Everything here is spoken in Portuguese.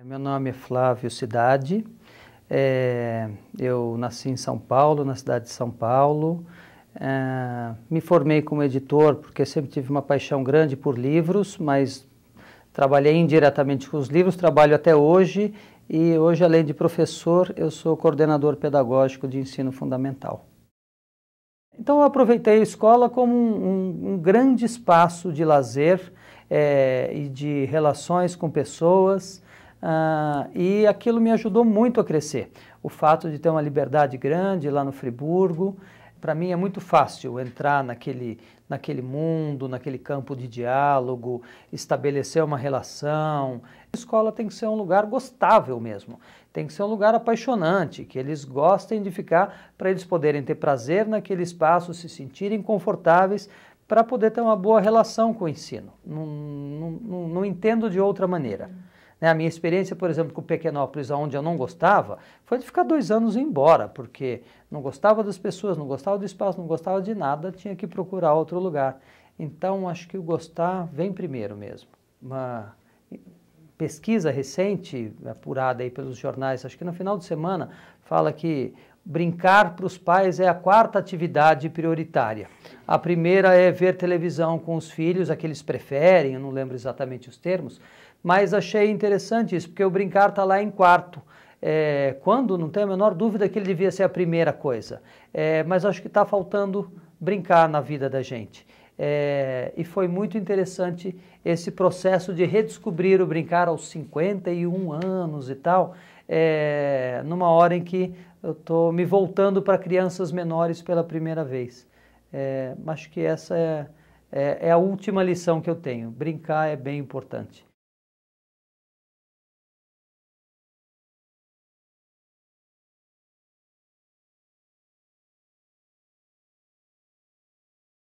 É, meu nome é Flávio Cidade, é, eu nasci em São Paulo, na cidade de São Paulo. É, me formei como editor porque sempre tive uma paixão grande por livros, mas trabalhei indiretamente com os livros, trabalho até hoje e hoje, além de professor, eu sou coordenador pedagógico de ensino fundamental. Então eu aproveitei a escola como um, um, um grande espaço de lazer é, e de relações com pessoas, ah, e aquilo me ajudou muito a crescer. O fato de ter uma liberdade grande lá no Friburgo, para mim é muito fácil entrar naquele, naquele mundo, naquele campo de diálogo, estabelecer uma relação. A escola tem que ser um lugar gostável mesmo, tem que ser um lugar apaixonante, que eles gostem de ficar para eles poderem ter prazer naquele espaço, se sentirem confortáveis para poder ter uma boa relação com o ensino. Não, não, não, não entendo de outra maneira né? A minha experiência, por exemplo, com Pequenópolis, onde eu não gostava, foi de ficar dois anos embora, porque não gostava das pessoas, não gostava do espaço, não gostava de nada, tinha que procurar outro lugar. Então, acho que o gostar vem primeiro mesmo. Uma pesquisa recente, apurada aí pelos jornais, acho que no final de semana, fala que brincar para os pais é a quarta atividade prioritária. A primeira é ver televisão com os filhos, a que eles preferem, eu não lembro exatamente os termos, mas achei interessante isso, porque o brincar está lá em quarto. É, quando, não tenho a menor dúvida que ele devia ser a primeira coisa. É, mas acho que está faltando brincar na vida da gente. É, e foi muito interessante esse processo de redescobrir o brincar aos 51 anos e tal, é, numa hora em que eu estou me voltando para crianças menores pela primeira vez. É, acho que essa é, é a última lição que eu tenho. Brincar é bem importante.